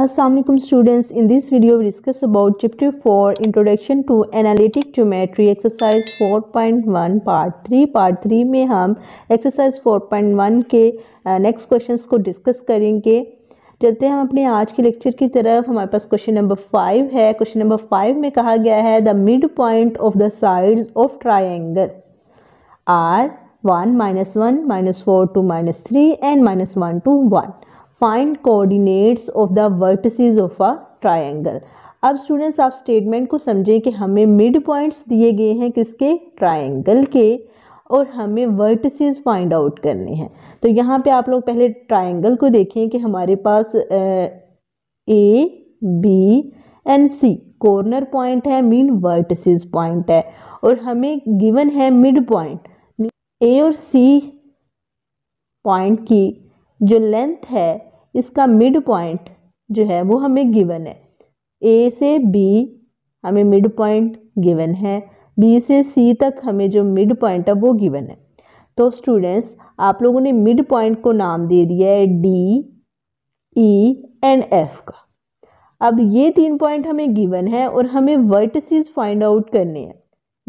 Aslam students in this video discuss about chapter four introduction to analytic geometry exercise 4.1 part three part three में हम exercise one के next uh, question को discuss करेंगे चलते हम अपने आज के लेक्चर की तरफ हमारे पास क्वेश्चन नंबर फाइव है क्वेश्चन नंबर फाइव में कहा गया है the midpoint of the side of triangle are one minus one minus four two minus three and minus one two one find coordinates of the vertices of a triangle अब students आप statement को समझें कि हमें mid points दिए गए हैं किसके ट्रायंगल के और हमें वर्टिसेस फाइंड आउट करने हैं तो यहाँ पे आप लोग पहले ट्रायंगल को देखें कि हमारे पास A B and C corner point है मीन वर्टिसेस पॉइंट है और हमें गिवन है मिड पॉइंट ए और सी पॉइंट की जो लेंथ है इसका मिड पॉइंट जो है वो हमें गिवन है ए से बी हमें मिड पॉइंट गिवन है बी से सी तक हमें जो मिड पॉइंट है वो गिवन है तो स्टूडेंट्स आप लोगों ने मिड पॉइंट को नाम दे दिया है डी ई एंड एफ का अब ये तीन पॉइंट हमें गिवन है और हमें वर्टिसेस फाइंड आउट करने हैं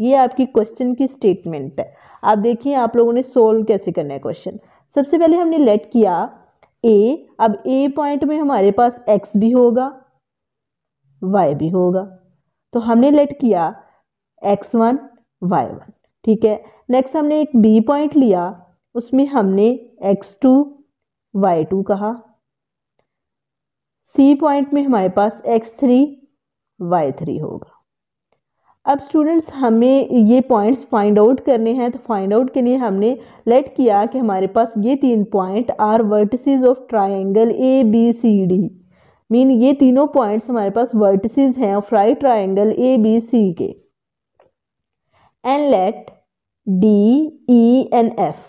ये आपकी क्वेश्चन की स्टेटमेंट है आप देखिए आप लोगों ने सोल्व कैसे करना है क्वेश्चन सबसे पहले हमने लेट किया ए अब ए पॉइंट में हमारे पास एक्स भी होगा वाई भी होगा तो हमने लेट किया एक्स वन वाई वन ठीक है नेक्स्ट हमने एक बी पॉइंट लिया उसमें हमने एक्स टू वाई टू कहा सी पॉइंट में हमारे पास एक्स थ्री वाई थ्री होगा अब स्टूडेंट्स हमें ये पॉइंट्स फाइंड आउट करने हैं तो फाइंड आउट के लिए हमने लेट किया कि हमारे पास ये तीन point are vertices of triangle A B C D mean ये तीनों पॉइंट्स हमारे पास वर्टिसेज हैं of right triangle A B C के and let D E and F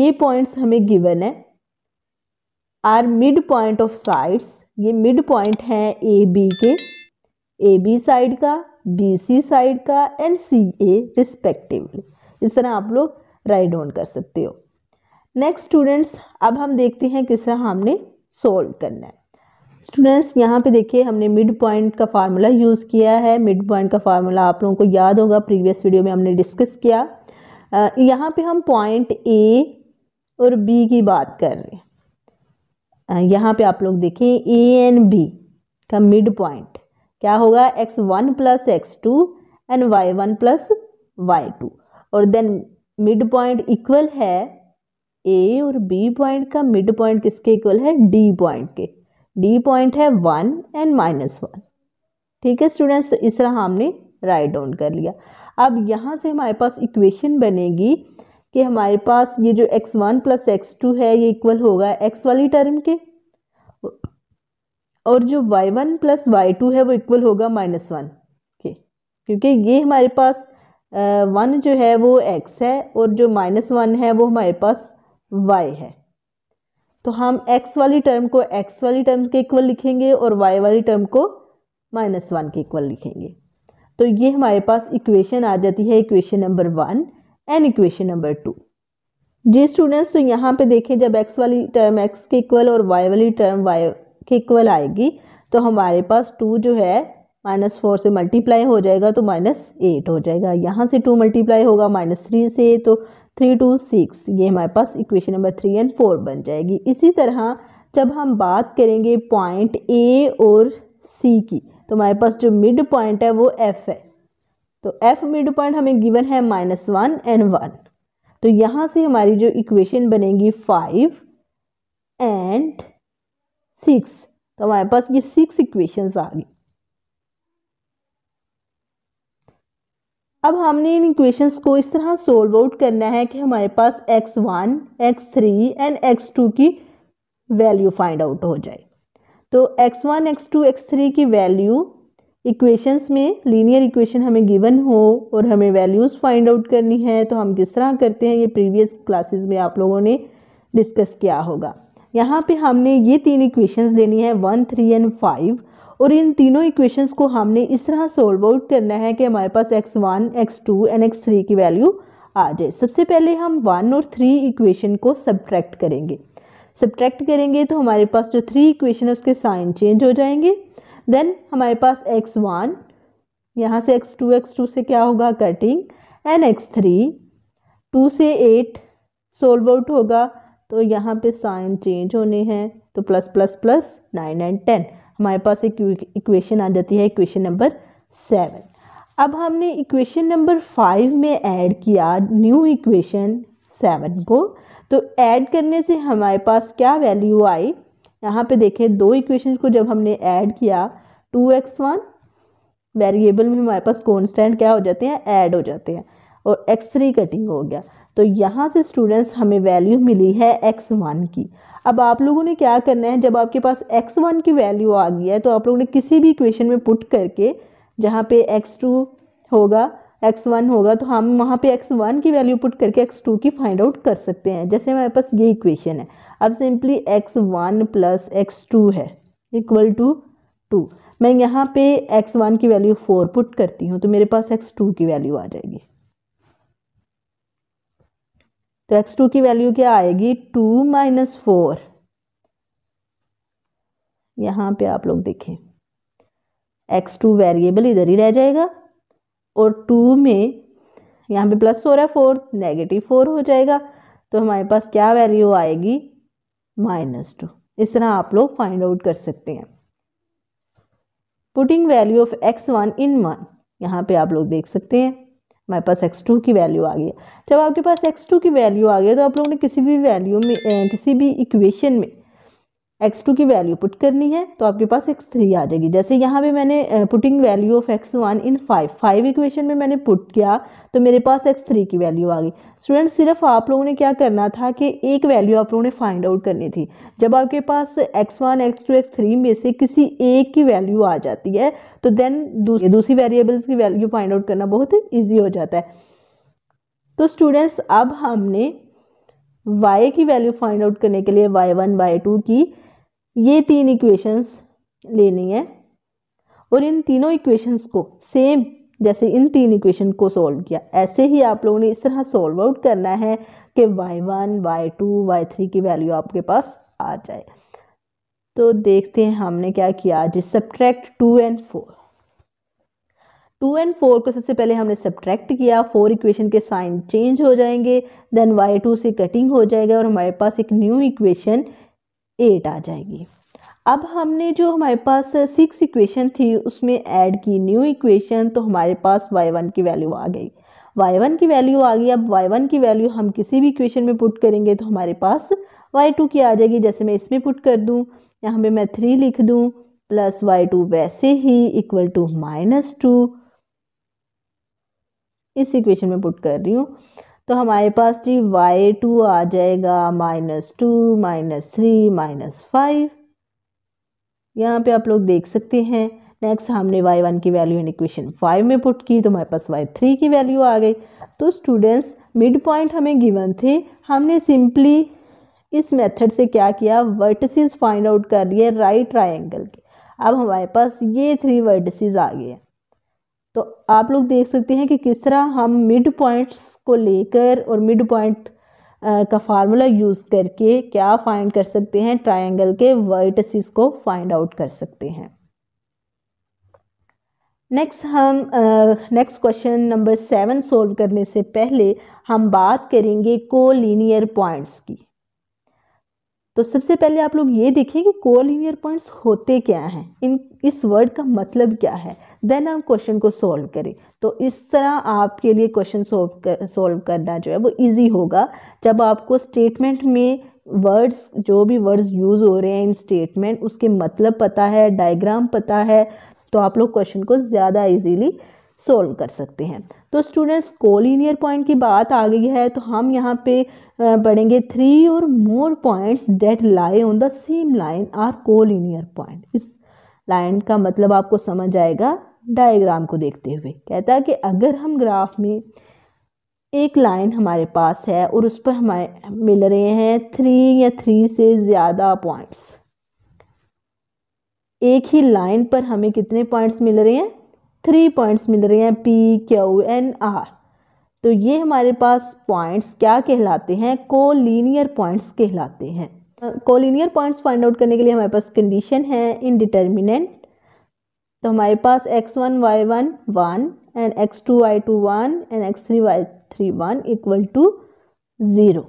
ये पॉइंट्स हमें गिवन है are midpoint of sides ये मिड पॉइंट हैं ए बी के ए बी साइड का बी सी साइड का एंड सी ए रिस्पेक्टिवली इस तरह आप लोग राइट डाउन कर सकते हो नेक्स्ट स्टूडेंट्स अब हम देखते हैं किस तरह हमने सोल्व करना है स्टूडेंट्स यहाँ पे देखिए हमने मिड पॉइंट का फार्मूला यूज़ किया है मिड पॉइंट का फार्मूला आप लोगों को याद होगा प्रीवियस वीडियो में हमने डिस्कस किया यहाँ पे हम पॉइंट ए और बी की बात कर रहे हैं यहाँ पे आप लोग देखें ए एंड बी का मिड पॉइंट क्या होगा x one plus x two and y one plus y two और देन मिड पॉइंट इक्वल है ए और बी पॉइंट का मिड पॉइंट किसके इक्वल है डी पॉइंट के डी पॉइंट है वन एंड माइनस वन ठीक है स्टूडेंट्स इस तरह हमने राइट डाउन कर लिया अब यहाँ से हमारे पास इक्वेशन बनेगी कि हमारे पास ये जो x1 वन प्लस एक्स है ये इक्वल होगा x वाली टर्म के और जो y one plus y two है वो इक्वल होगा माइनस वन ओके क्योंकि ये हमारे पास वन uh, जो है वो एक्स है और जो माइनस वन है वो हमारे पास वाई है तो हम एक्स वाली टर्म को एक्स वाली टर्म के इक्वल लिखेंगे और वाई वाली टर्म को माइनस वन के इक्वल लिखेंगे तो ये हमारे पास इक्वेशन आ जाती है equation number one and equation number two जी स्टूडेंट्स तो यहाँ पे देखें जब एक्स वाली टर्म एक्स के इक्वल और वाई वाली टर्म वाई के इक्वल आएगी तो हमारे पास टू जो है माइनस फोर से मल्टीप्लाई हो जाएगा तो माइनस एट हो जाएगा यहाँ से टू मल्टीप्लाई होगा माइनस थ्री से तो थ्री टू सिक्स ये हमारे पास equation number three and four बन जाएगी इसी तरह जब हम बात करेंगे पॉइंट ए और सी की तो हमारे पास जो मिड पॉइंट है वो एफ़ है तो एफ़ मिड पॉइंट हमें गिवन है माइनस वन एंड वन तो यहाँ से हमारी जो इक्वेशन बनेगी फाइव एंड सिक्स तो हमारे पास ये सिक्स इक्वेशंस आ गई अब हमने इन इक्वेशंस को इस तरह सोल्व आउट करना है कि हमारे पास x one x three and x two की वैल्यू फाइंड आउट हो जाए तो x one x two x three की वैल्यू इक्वेशंस में लीनियर इक्वेशन हमें गिवन हो और हमें वैल्यूज़ फाइंड आउट करनी है तो हम किस तरह करते हैं ये प्रीवियस क्लासेस में आप लोगों ने डिस्कस किया होगा यहाँ पे हमने ये तीन इक्वेशंस लेनी है वन थ्री एंड फाइव और इन तीनों इक्वेशंस को हमने इस तरह सोल्व आउट करना है कि हमारे पास x one x two and x three की वैल्यू आ जाए सबसे पहले हम वन और थ्री इक्वेशन को सब्ट्रैक्ट करेंगे सब्ट्रैक्ट करेंगे तो हमारे पास जो थ्री इक्वेशन है उसके साइन चेंज हो जाएंगे देन हमारे पास एक्स वन यहाँ से एक्स टू एक्स टू से क्या होगा cutting and x three two से एट सोल्व आउट होगा तो यहाँ पे साइन चेंज होने हैं तो plus plus plus nine and ten हमारे पास एक इक्वेशन आ जाती है इक्वेशन नंबर सेवन अब हमने इक्वेशन नंबर फाइव में ऐड किया न्यू इक्वेशन सेवन को तो ऐड करने से हमारे पास क्या वैल्यू आई यहाँ पे देखें दो इक्वेशन को जब हमने ऐड किया टू एक्स वन वेरिएबल में हमारे पास कॉन्स्टेंट क्या हो जाते हैं ऐड हो जाते हैं और एक्स थ्री कटिंग हो गया तो यहाँ से स्टूडेंट्स हमें वैल्यू मिली है एक्स वन की अब आप लोगों ने क्या करना है जब आपके पास एक्स वन की वैल्यू आ गई है तो आप लोगों ने किसी भी इक्वेशन में पुट करके जहाँ पे एक्स टू होगा एक्स वन होगा तो हम वहाँ पे एक्स वन की वैल्यू पुट करके एक्स टू की फाइंड आउट कर सकते हैं जैसे हमारे पास ये इक्वेशन है अब simply x one plus x two है इक्वल टू टू मैं यहाँ पे एक्स वन की वैल्यू फोर पुट करती हूँ तो मेरे पास एक्स टू की वैल्यू आ जाएगी तो एक्स टू की वैल्यू क्या आएगी टू माइनस फोर यहाँ पे आप लोग देखें एक्स टू वेरिएबल इधर ही रह जाएगा और टू में यहाँ पे प्लस हो रहा है फोर नेगेटिव फोर हो जाएगा तो हमारे पास क्या वैल्यू आएगी माइनस टू इस तरह आप लोग फाइंड आउट कर सकते हैं putting value of x one in one यहाँ पे आप लोग देख सकते हैं हमारे पास एक्स टू की वैल्यू आ गई है जब आपके पास एक्स टू की वैल्यू आ गई है तो आप लोगों ने किसी भी वैल्यू में किसी भी इक्वेशन में एक्स टू की वैल्यू पुट करनी है तो आपके पास एक्स थ्री आ जाएगी जैसे यहाँ पे मैंने putting value of x one in five five equation में मैंने पुट किया तो मेरे पास एक्स थ्री की वैल्यू आ गई स्टूडेंट सिर्फ आप लोगों ने क्या करना था कि एक वैल्यू आप लोगों ने फाइंड आउट करनी थी जब आपके पास x one x two x three में से किसी एक की वैल्यू आ जाती है तो देन दूसरी वेरिएबल्स की वैल्यू फाइंड आउट करना बहुत ईजी हो जाता है तो स्टूडेंट्स अब हमने y की वैल्यू फाइंड आउट करने के लिए y1 y2 की ये तीन इक्वेशंस लेनी है और इन तीनों इक्वेशंस को सेम जैसे इन तीन इक्वेशन को सॉल्व किया ऐसे ही आप लोगों ने इस तरह सॉल्व आउट करना है कि y one y two y three की वैल्यू आपके पास आ जाए तो देखते हैं हमने क्या किया आज subtract two and four two and four को सबसे पहले हमने सब्ट्रैक्ट किया फोर इक्वेशन के साइन चेंज हो जाएंगे देन वाई टू से कटिंग हो जाएगा और हमारे पास एक न्यू इक्वेशन एट आ जाएगी अब हमने जो हमारे पास सिक्स इक्वेशन थी उसमें ऐड की न्यू इक्वेशन तो हमारे पास वाई वन की वैल्यू आ गई वाई वन की वैल्यू आ गई अब वाई वन की वैल्यू हम किसी भी इक्वेशन में पुट करेंगे तो हमारे पास वाई टू की आ जाएगी जैसे मैं इसमें पुट कर दूँ यहाँ पर मैं थ्री लिख दूँ प्लस वाई टू वैसे ही इक्वल टू माइनस टू इस इक्वेशन में पुट कर रही हूँ तो हमारे पास जी वाई टू आ जाएगा minus two minus three minus five यहाँ पे आप लोग देख सकते हैं नेक्स्ट हमने वाई वन की वैल्यू इन इक्वेशन फाइव में पुट की तो हमारे पास वाई थ्री की वैल्यू आ गई तो स्टूडेंट्स मिड पॉइंट हमें गिवन थे हमने सिंपली इस मेथड से क्या किया वर्टिसेस फाइंड आउट कर लिए राइट ट्राइंगल के अब हमारे पास ये थ्री वर्टिसेस आ गए हैं तो आप लोग देख सकते हैं कि किस तरह हम मिड पॉइंट्स को लेकर और मिड पॉइंट का फार्मूला यूज़ करके क्या फाइंड कर सकते हैं ट्रायंगल के वर्टिसेस को फाइंड आउट कर सकते हैं नेक्स्ट हम next question number seven solve करने से पहले हम बात करेंगे कोलिनियर पॉइंट्स की तो सबसे पहले आप लोग ये देखिए कि कोलिनियर पॉइंट्स होते क्या हैं इन इस वर्ड का मतलब क्या है देन हम क्वेश्चन को सॉल्व करें तो इस तरह आपके लिए क्वेश्चन सॉल्व कर सॉल्व करना जो है वो ईजी होगा जब आपको स्टेटमेंट में वर्ड्स जो भी वर्ड्स यूज़ हो रहे हैं इन स्टेटमेंट उसके मतलब पता है डायग्राम पता है तो आप लोग क्वेश्चन को ज़्यादा ईजीली सोल्व कर सकते हैं तो स्टूडेंट्स कोलिनियर पॉइंट की बात आ गई है तो हम यहाँ पे पढ़ेंगे थ्री और more points that lie on the same line are collinear point इस लाइन का मतलब आपको समझ आएगा डायग्राम को देखते हुए कहता है कि अगर हम ग्राफ में एक लाइन हमारे पास है और उस पर हमारे मिल रहे हैं थ्री या थ्री से ज़्यादा पॉइंट्स एक ही लाइन पर हमें कितने पॉइंट्स मिल रहे हैं थ्री पॉइंट्स मिल रहे हैं पी क्यू एन आर तो ये हमारे पास पॉइंट्स क्या कहलाते हैं कोलिनियर पॉइंट्स कहलाते हैं कोलिनियर पॉइंट्स फाइंड आउट करने के लिए हमारे पास कंडीशन है इनडिटर्मिनेंट तो हमारे पास x one y one one and x two y two one and x three y three one equal to zero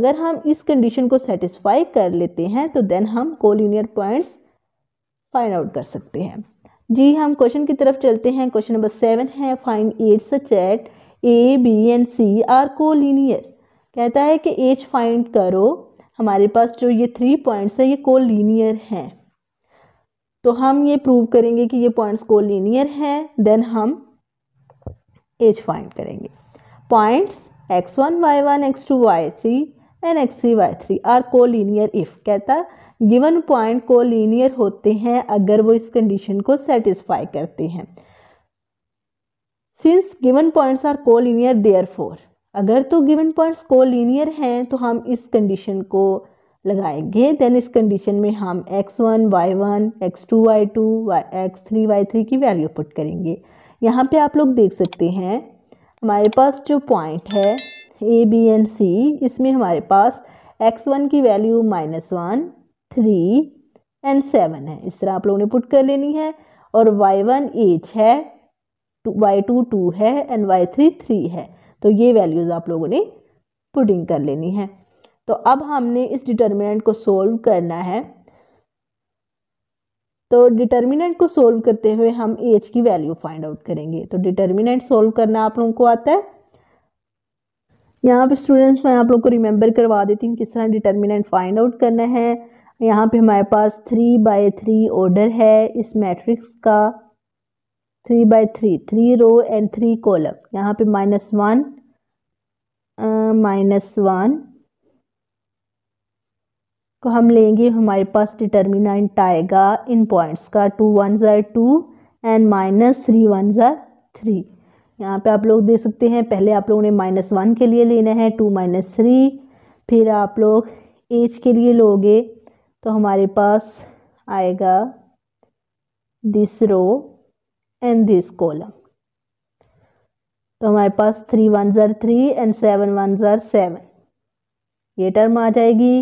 अगर हम इस कंडीशन को सेटिस्फाई कर लेते हैं तो देन हम कोलिनियर पॉइंट्स फाइंड आउट कर सकते हैं जी हम क्वेश्चन की तरफ चलते हैं क्वेश्चन नंबर सेवन है find h such that A B and C are collinear कहता है कि एज फाइंड करो हमारे पास जो ये थ्री पॉइंट्स है ये को लीनियर हैं तो हम ये प्रूव करेंगे कि ये पॉइंट्स को लीनियर हैं देन हम एच फाइंड करेंगे points x one y one x two y three and x three y three are collinear if कहता गिवन पॉइंट को लीनियर होते हैं अगर वो इस कंडीशन को सेटिस्फाई करते हैं since given points are collinear therefore अगर तो गिवन पॉइंट्स को लीनियर हैं तो हम इस कंडीशन को लगाएंगे देन इस कंडीशन में हम x1, y1, x2, y2, three x3, y3 की वैल्यू पुट करेंगे यहाँ पे आप लोग देख सकते हैं हमारे पास जो पॉइंट है ए बी एंड सी इसमें हमारे पास एक्स वन की value minus one three and seven है इस तरह आप लोगों ने पुट कर लेनी है और वाई वन एच है वाई टू टू है एंड वाई थ्री थ्री है तो ये वैल्यूज़ आप लोगों ने पुटिंग कर लेनी है तो अब हमने इस डिटर्मिनेंट को सोल्व करना है तो डिटर्मिनेंट को सोल्व करते हुए हम एच की वैल्यू फाइंड आउट करेंगे तो डिटर्मिनेंट सोल्व करना आप लोगों को आता है यहाँ पे स्टूडेंट्स मैं आप लोग को रिमेंबर करवा देती हूँ किस तरह डिटर्मिनेंट फाइंड आउट करना है यहाँ पे हमारे पास थ्री बाई थ्री ऑर्डर है इस मैट्रिक्स का three by three three row and three column यहाँ पे माइनस वन माइनस वन को हम लेंगे हमारे पास डिटर्मिनेंट आएगा इन पॉइंट्स का टू वन ज़ार two and minus three one ज़ार थ्री यहाँ पे आप लोग दे सकते हैं पहले आप लोगों ने माइनस वन के लिए लेना है टू माइनस थ्री फिर आप लोग एज के लिए लोगे तो हमारे पास आएगा this row and this column तो हमारे पास थ्री वन ज़र थ्री एंड सेवन वन ज़र सेवन ये टर्म आ जाएगी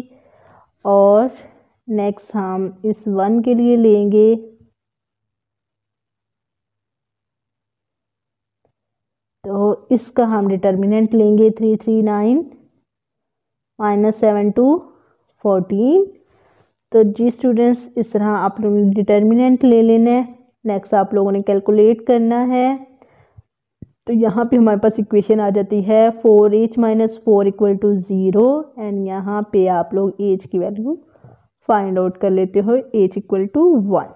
और नेक्स्ट हम इस वन के लिए लेंगे इसका हम डिटर्मिनेंट लेंगे three three nine minus seven two fourteen तो जी स्टूडेंट्स इस तरह आप लोगों ने डिटर्मिनेंट ले लेना है नेक्स्ट आप लोगों ने कैलकुलेट करना है तो यहाँ पे हमारे पास इक्वेशन आ जाती है four h minus four equal to zero and यहाँ पे आप लोग एच की वैल्यू फाइंड आउट कर लेते हो h equal to one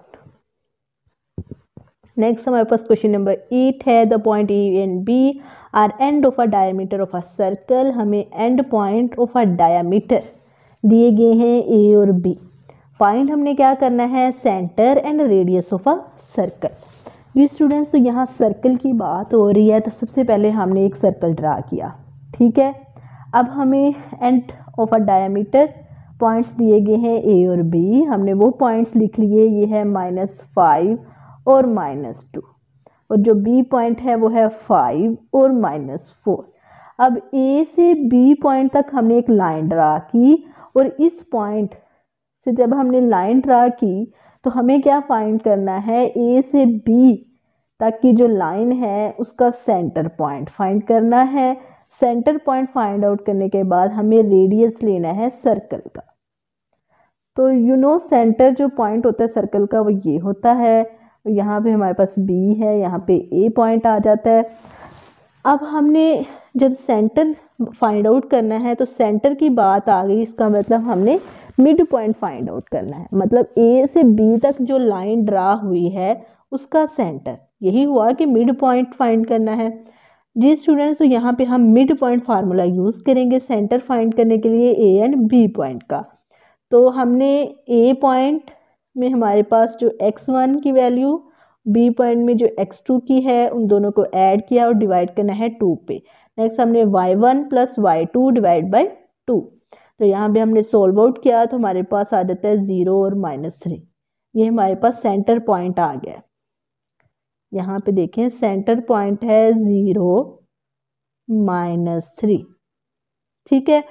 next हमारे पास क्वेश्चन नंबर एट है the point A and B are end of a diameter of a circle हमें end point of a diameter दिए गए हैं ए और बी फाइंड हमने क्या करना है centre and radius of a circle ये स्टूडेंट्स तो यहाँ सर्कल की बात हो रही है तो सबसे पहले हमने एक सर्कल ड्रा किया ठीक है अब हमें end of a diameter points दिए गए हैं ए और बी हमने वो पॉइंट्स लिख लिए ये है माइनस फाइव और माइनस टू और जो बी पॉइंट है वो है फाइव और माइनस फोर अब ए से बी पॉइंट तक हमने एक लाइन ड्रा की और इस पॉइंट से जब हमने लाइन ड्रा की तो हमें क्या फाइंड करना है ए से बी तक की जो लाइन है उसका सेंटर पॉइंट फाइंड करना है सेंटर पॉइंट फाइंड आउट करने के बाद हमें रेडियस लेना है सर्कल का तो यू नो सेंटर जो पॉइंट होता है सर्कल का वो ये होता है तो यहाँ पे हमारे पास बी है यहाँ पे ए पॉइंट आ जाता है अब हमने जब सेंटर फाइंड आउट करना है तो सेंटर की बात आ गई इसका मतलब हमने मिड पॉइंट फाइंड आउट करना है मतलब ए से बी तक जो लाइन ड्रा हुई है उसका सेंटर यही हुआ कि मिड पॉइंट फाइंड करना है जी स्टूडेंट्स तो यहाँ पे हम मिड पॉइंट फार्मूला यूज़ करेंगे सेंटर फाइंड करने के लिए ए एंड बी पॉइंट का तो हमने ए पॉइंट में हमारे पास जो एक्स वन की वैल्यू बी पॉइंट में जो एक्स टू की है उन दोनों को ऐड किया और डिवाइड करना है टू पे नेक्स्ट हमने y one plus y two divide by two तो यहाँ पे हमने सोल्व आउट किया तो हमारे पास आ जाता है ज़ीरो और माइनस थ्री ये हमारे पास सेंटर पॉइंट आ गया यहाँ पे देखें सेंटर पॉइंट है ज़ीरो माइनस थ्री ठीक है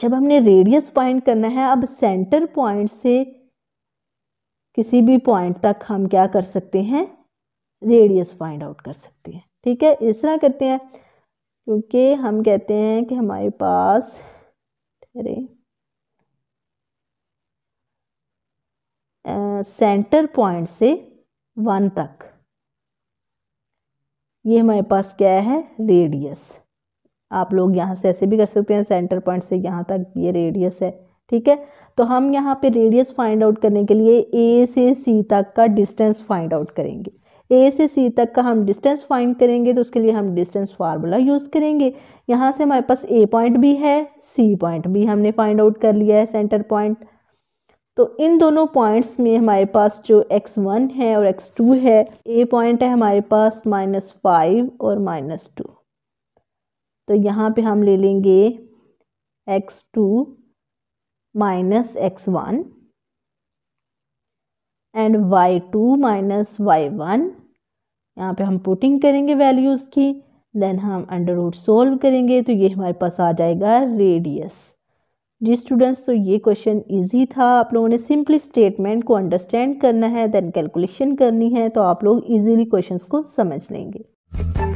जब हमने रेडियस फाइंड करना है अब सेंटर पॉइंट से किसी भी पॉइंट तक हम क्या कर सकते हैं रेडियस फाइंड आउट कर सकते हैं ठीक है इस तरह करते हैं क्योंकि हम कहते हैं कि हमारे पास अरे सेंटर पॉइंट से वन तक ये हमारे पास क्या है रेडियस आप लोग यहाँ से ऐसे भी कर सकते हैं सेंटर पॉइंट से यहाँ तक ये रेडियस है ठीक है तो हम यहाँ पे रेडियस फाइंड आउट करने के लिए ए से सी तक का डिस्टेंस फाइंड आउट करेंगे ए से सी तक का हम डिस्टेंस फाइंड करेंगे तो उसके लिए हम डिस्टेंस फार्मूला यूज़ करेंगे यहाँ से हमारे पास ए पॉइंट भी है सी पॉइंट भी हमने फाइंड आउट कर लिया है सेंटर पॉइंट तो इन दोनों पॉइंट्स में हमारे पास जो एक्स वन है और एक्स टू है ए पॉइंट है हमारे पास माइनस फाइव और माइनस टू तो यहाँ पे हम ले लेंगे x two minus x1 and y2 minus y one यहाँ पर हम पुटिंग करेंगे वैल्यूज़ की देन हम अंडर रूट सोल्व करेंगे तो ये हमारे पास आ जाएगा रेडियस जी स्टूडेंट्स तो ये क्वेश्चन इजी था आप लोगों ने सिंपली स्टेटमेंट को अंडरस्टैंड करना है देन कैलकुलेशन करनी है तो आप लोग इजीली क्वेश्चंस को समझ लेंगे